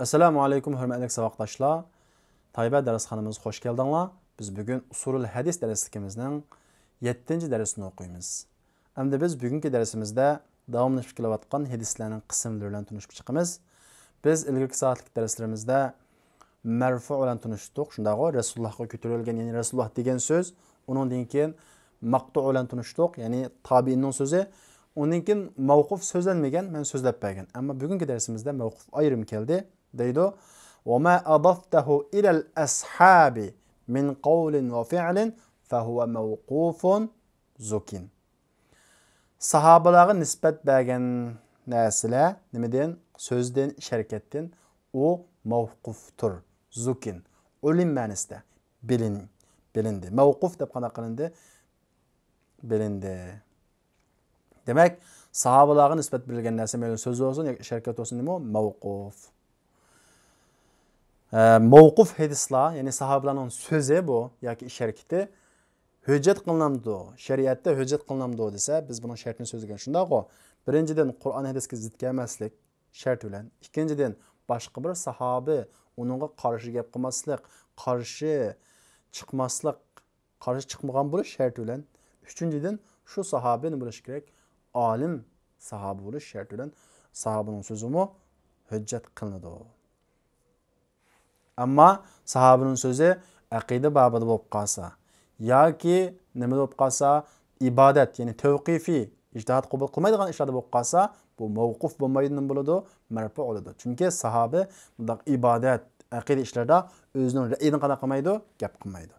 assalomu alaykum hurmatli savoqdoshlar tayba darsxonamizga xush keldinglar biz bugun usulul hadis darsligimizning 7 darsini o'qiymiz hamda biz bugungi darsimizda davomlashib kelayotgan hadislarning qismlari bilan tunishib chiqamiz biz ilgari soatlik darslarimizda marfu bilan tunishdik shundoq rasulullohga ko'tarilgan ya'ni rasululloh degan so'z undan keyin maqtu bilan tunishdik ya'ni tobiinning so'zi undan keyin mavquf so'zlanmagan men so'zlab bergan ammo bugungi darsimizda mavquf ayrim keldi дейді وما أضفته إلى الأصحاب من قول وفعل فهو موقوف زكين сахабаларға нисбәт бәген нәсілә немеден сөзден шәркеттен о мауқуф тұр зукин өлім мәністі білін білінді мауқуф деп қана қылынды білінді демек сахабаларға нисбәт берілген нәрсе мейлі сөз болсын шәркет болсын неме мауқуф mavquf hadislar ya'ni sahobalarning so'zi bu yoki ish hujjat qilinamdi shariatda hujjat qilinamdi desa biz buni shartini so'zlagan shundaqu birinchidan qur'on hadisga zid kelmaslik shart bilan ikkinchidan boshqa bir sahobi uningga qarshi gap qilmaslik qarshi chiqmaslik qarshi chiqmagan bo'lish shart bilan uchinchidan shu sahobi nima bo'lishi kerak olim sahobi bo'lish shart bilan sahobani so'zimi hujjat qilinadi ammo sahobaning so'zi aqida babida bo'lib qolsa yoki nima bo'lib qolsa ibodat ya'ni tavqifiy ijtihod qabul qilmaydigan ishlarda bo'lib qolsa bu mavquf bo'lmaydi nima bo'ladi marfu bo'ladi chunki sahobi bundoq ibodat aqida ishlarida o'zining rayini qanaqa qilmaydi gap qilmaydi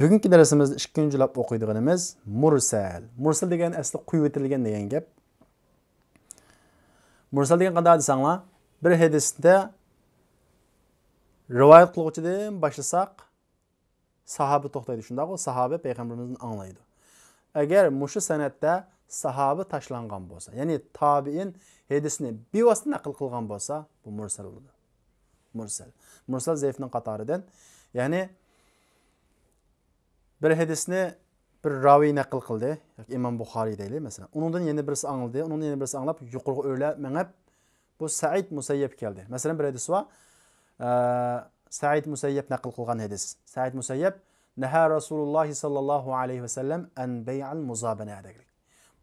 bugungi darsimizda ikkinchi lab o'qiydiganimiz mursal mursal degani asli quyib o'tilgan degan gap mursal degan qanday desanglar bir hadisda rivoyat qiluvchidan boshlasak sahoba to'xtaydi shundoqmi sahoba payg'ambarimizni anglaydi agar mushu san'atda sahoba tashlangan bo'lsa ya'ni tobiin hadisni bevosita naql qilgan bo'lsa bu mursal bo'ladi mursal mursal zaifni qatoridan ya'ni bir hadisni bir raviy naql qildi imom buxoriy deylik masalan unidan yana birisi angladi unidan yana birisi anglab yuqoriga o'ylab mingib bu said musayyab keldi masalan bir hadis bor Ee, Said Musayyab nakıl kılgan hadis. Said Musayyab Neha Resulullah sallallahu aleyhi ve sellem en bey'al muzabana dedik.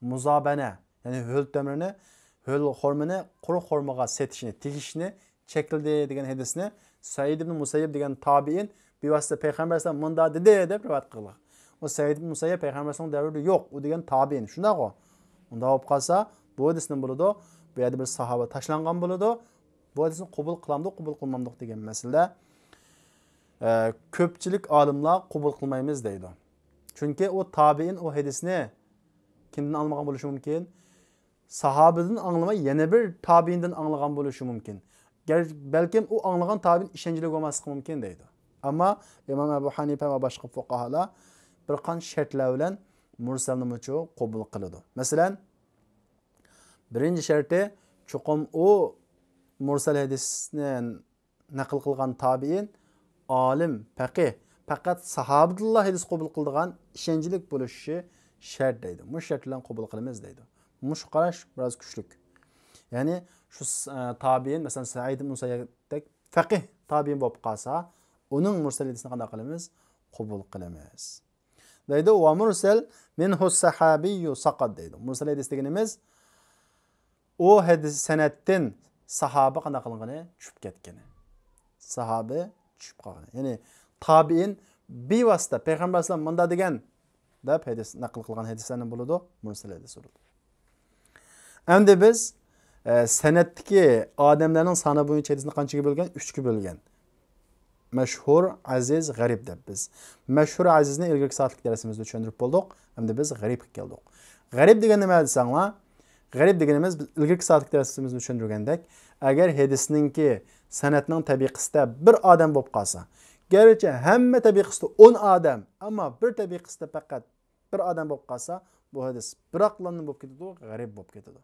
Muzabana, yani höl tömrini, höl hormini kuru hormaga setishini, tegishini chekildi degan hadisni Said ibn Musayyib degan tabiin bevosita payg'ambar alayhisalom munda dedi deb rivoyat qilgan. U Said ibn Musayyib payg'ambar alayhisalom davrida yo'q, u degan tabiin. Shundaqo. Unda olib qolsa bu hadisni bo'ladi, bu yerda bir sahoba tashlangan bo'ladi bu hadisni qubul qilamdiq qubul qilmamdiq degan masalada e, ko'pchilik olimlar qubul qilmaymiz deydi Çünkü o tabiin o hadisni kimdan anlamagan bo'lishi mumkin sahobadan anglamay yana bir tabiinden anglagan bo'lishi mumkin balkim u anglagan tobein ishonchli bo'lmasligi mumkin deydi ammo imom abu hanifa va boshqa fuqarolar bir qancha shartlar bilan mursalni qabul qiladi masalan birinchi sharti chuqum u mursal hadisni naql kılgan tabiin alim, faqih Fakat Sahabdullah hadis kabul qildigan ishonchlik bo'lishi shart deydi mush shart bilan qabul qilamiz deydi mush qarash biroz kuchlik ya'ni şu e, tabiin mesela said musaydek faqih tabiin bo'lib qolsa uning mursal hadisini qanday qilamiz qabul qilamiz deydi va mursal minhu sahabiyu saqat deydi mursal hadis deganimiz hadis san'atdan sahabe qanaqaligini tushib ketgani sahoba tushib qolgani ya'ni tobiin bevosita payg'ambar alayhisalom munda degan deb hadis naql qilgan hadislarni buludu. mursal hadis Hem de biz e, san'atdagi odamlarning soni bo'yicha hadisni qanchaga bo'lgan uchga bo'lgan mashhur aziz g'arib deb biz mashhur azizni ilgargi soatlik darsimizda tushuntirib bo'ldik endi biz g'aribga keldik g'arib degani nima desanglar G'arib saatlik ilgirki soatlik darsimizni eğer agar ki san'atning tabiqisida bir adam bo'lib qolsa, garchi hamma tabiqisida 10 odam, ammo bir tabiqisida faqat bir odam bo'lib qolsa, bu hadis biroqlanib bo'lib ketadi, g'arib bo'lib ketadi.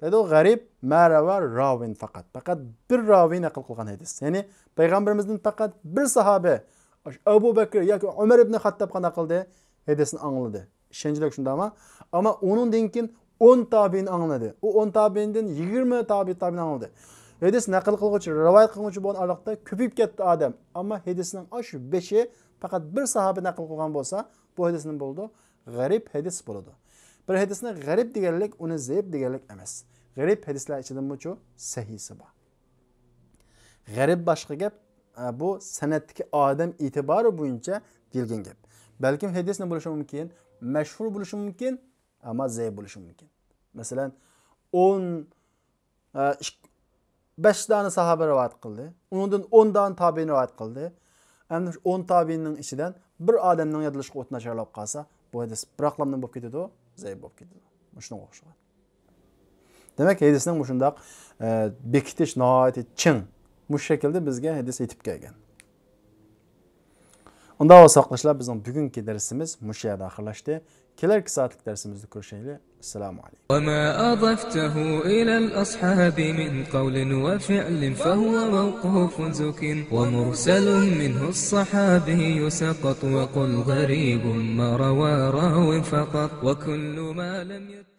Dedi o garip merava ravin fakat. Fakat bir ravi nakil kılgan hadis. Yani Peygamberimizden fakat bir sahabe Ebu Bekir ya ki Ömer ibn Hattab'a nakildi hadisini anladı. İşinci şunda ama. Ama onun dinkin 10 tabiin anladı. O 10 tabiinden 20 tabi tabiin anladı. Hadis nakil qilguvchi, rivoyat qilguvchi bu aloqada ko'payib ketdi adam ama hadisning ashu 5 Fakat bir sahabe naql qilgan bo'lsa, bu hadis nima bo'ldi? G'arib hadis bo'ladi. Bir hadisni g'arib onu uni zaif deganlik emas. G'arib hadislar ichida mucho sahisi bor. Garip başka gap, e, bu san'atdagi adam itibarı bo'yicha deyilgan gap. Balkim hadis nima bo'lishi mumkin? Mashhur bo'lishi mumkin, mazza bo'lishi mumkin masalan o'n e, beshtani sahaba rivoyat qildi undan o'ndan tabin rivoyat qildi ana shu o'n tabinning ichidan bir odamning yodlashga o'ti nacharlab qolsa bu hadis bir aqlamdan bo'lib ketadi zayb bo'lib ketadi shunga o'xshagan demak hadisning shundoq e, bekitish nihoyat ching bu shaklda bizga hadis yetib kelgan Onda Unda saqlashlar bizning bugungi darsimiz mush yerda oxirlashdi. ki saatlik darsimizni ko'rishaylik. Assalomu aleyküm. Wa ma adaftahu ila al-ashabi min qawlin wa fi'lin fa huwa mawqufun zukin wa mursalun minhu as-sahabi yusaqat wa qul gharibun ma rawa rawin faqat wa kullu ma lam